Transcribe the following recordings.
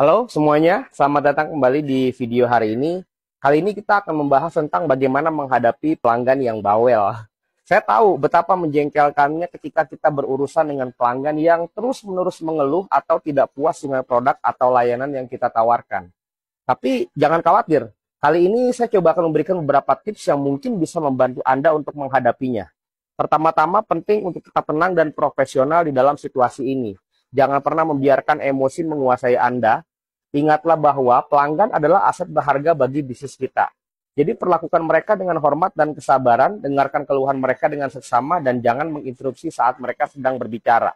Halo semuanya, selamat datang kembali di video hari ini. Kali ini kita akan membahas tentang bagaimana menghadapi pelanggan yang bawel. Saya tahu betapa menjengkelkannya ketika kita berurusan dengan pelanggan yang terus-menerus mengeluh atau tidak puas dengan produk atau layanan yang kita tawarkan. Tapi jangan khawatir, kali ini saya coba akan memberikan beberapa tips yang mungkin bisa membantu Anda untuk menghadapinya. Pertama-tama penting untuk tetap tenang dan profesional di dalam situasi ini. Jangan pernah membiarkan emosi menguasai Anda Ingatlah bahwa pelanggan adalah aset berharga bagi bisnis kita. Jadi perlakukan mereka dengan hormat dan kesabaran, dengarkan keluhan mereka dengan seksama dan jangan menginterupsi saat mereka sedang berbicara.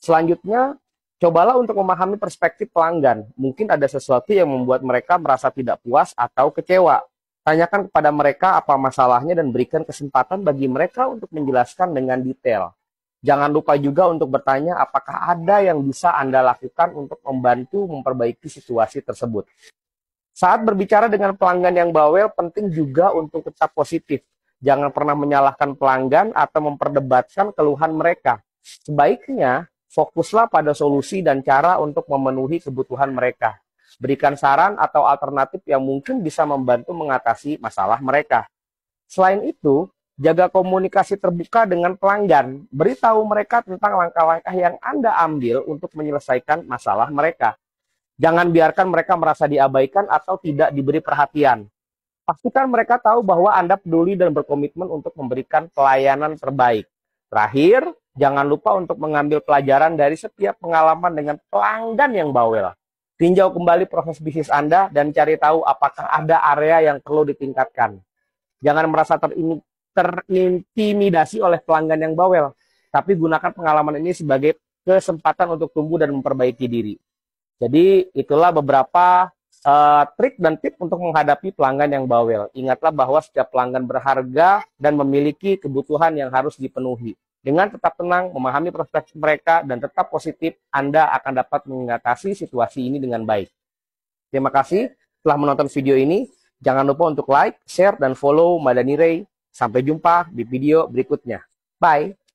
Selanjutnya, cobalah untuk memahami perspektif pelanggan. Mungkin ada sesuatu yang membuat mereka merasa tidak puas atau kecewa. Tanyakan kepada mereka apa masalahnya dan berikan kesempatan bagi mereka untuk menjelaskan dengan detail. Jangan lupa juga untuk bertanya apakah ada yang bisa Anda lakukan untuk membantu memperbaiki situasi tersebut. Saat berbicara dengan pelanggan yang bawel, penting juga untuk tetap positif. Jangan pernah menyalahkan pelanggan atau memperdebatkan keluhan mereka. Sebaiknya, fokuslah pada solusi dan cara untuk memenuhi kebutuhan mereka. Berikan saran atau alternatif yang mungkin bisa membantu mengatasi masalah mereka. Selain itu, Jaga komunikasi terbuka dengan pelanggan. Beritahu mereka tentang langkah-langkah yang Anda ambil untuk menyelesaikan masalah mereka. Jangan biarkan mereka merasa diabaikan atau tidak diberi perhatian. Pastikan mereka tahu bahwa Anda peduli dan berkomitmen untuk memberikan pelayanan terbaik. Terakhir, jangan lupa untuk mengambil pelajaran dari setiap pengalaman dengan pelanggan yang bawel. Tinjau kembali proses bisnis Anda dan cari tahu apakah ada area yang perlu ditingkatkan. Jangan merasa terin terintimidasi oleh pelanggan yang bawel, tapi gunakan pengalaman ini sebagai kesempatan untuk tumbuh dan memperbaiki diri. Jadi itulah beberapa uh, trik dan tip untuk menghadapi pelanggan yang bawel. Ingatlah bahwa setiap pelanggan berharga dan memiliki kebutuhan yang harus dipenuhi. Dengan tetap tenang, memahami prospek mereka, dan tetap positif, Anda akan dapat mengatasi situasi ini dengan baik. Terima kasih telah menonton video ini. Jangan lupa untuk like, share, dan follow Madani Ray Sampai jumpa di video berikutnya. Bye.